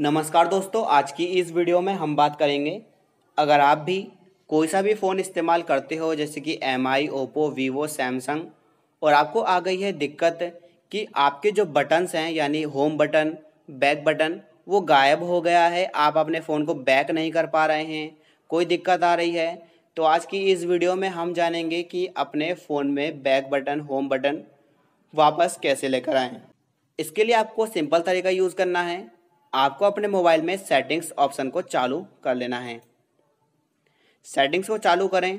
नमस्कार दोस्तों आज की इस वीडियो में हम बात करेंगे अगर आप भी कोई सा भी फ़ोन इस्तेमाल करते हो जैसे कि M I Oppo Vivo Samsung और आपको आ गई है दिक्कत कि आपके जो बटन्स हैं यानी होम बटन बैक बटन वो गायब हो गया है आप अपने फ़ोन को बैक नहीं कर पा रहे हैं कोई दिक्कत आ रही है तो आज की इस वीडियो में हम जानेंगे कि अपने फ़ोन में बैक बटन होम बटन वापस कैसे लेकर आएँ इसके लिए आपको सिंपल तरीका यूज़ करना है आपको अपने मोबाइल में सेटिंग्स ऑप्शन को चालू कर लेना है सेटिंग्स को चालू करें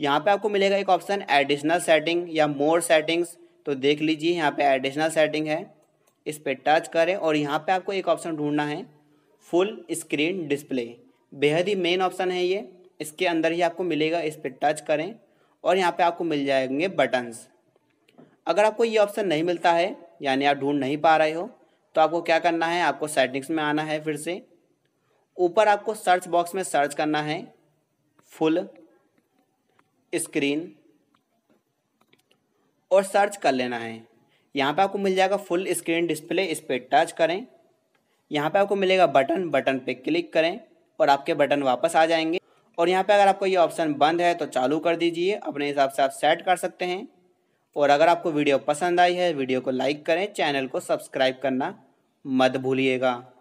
यहाँ पे आपको मिलेगा एक ऑप्शन एडिशनल सेटिंग या मोर सेटिंग्स तो देख लीजिए यहाँ पे एडिशनल सेटिंग है इस पर टच करें और यहाँ पे आपको एक ऑप्शन ढूंढना है फुल स्क्रीन डिस्प्ले बेहद ही मेन ऑप्शन है ये इसके अंदर ही आपको मिलेगा इस पर टच करें और यहाँ पे आपको मिल जाएंगे बटन्स अगर आपको ये ऑप्शन नहीं मिलता है यानी आप ढूंढ नहीं पा रहे हो तो आपको क्या करना है आपको सेटिंग्स में आना है फिर से ऊपर आपको सर्च बॉक्स में सर्च करना है फुल स्क्रीन और सर्च कर लेना है यहाँ पे आपको मिल जाएगा फुल स्क्रीन डिस्प्ले इस पर टच करें यहाँ पे आपको मिलेगा बटन बटन पे क्लिक करें और आपके बटन वापस आ जाएंगे और यहाँ पे अगर आपको ये ऑप्शन बंद है तो चालू कर दीजिए अपने हिसाब से आप सेट कर सकते हैं और अगर आपको वीडियो पसंद आई है वीडियो को लाइक करें चैनल को सब्सक्राइब करना मत भूलिएगा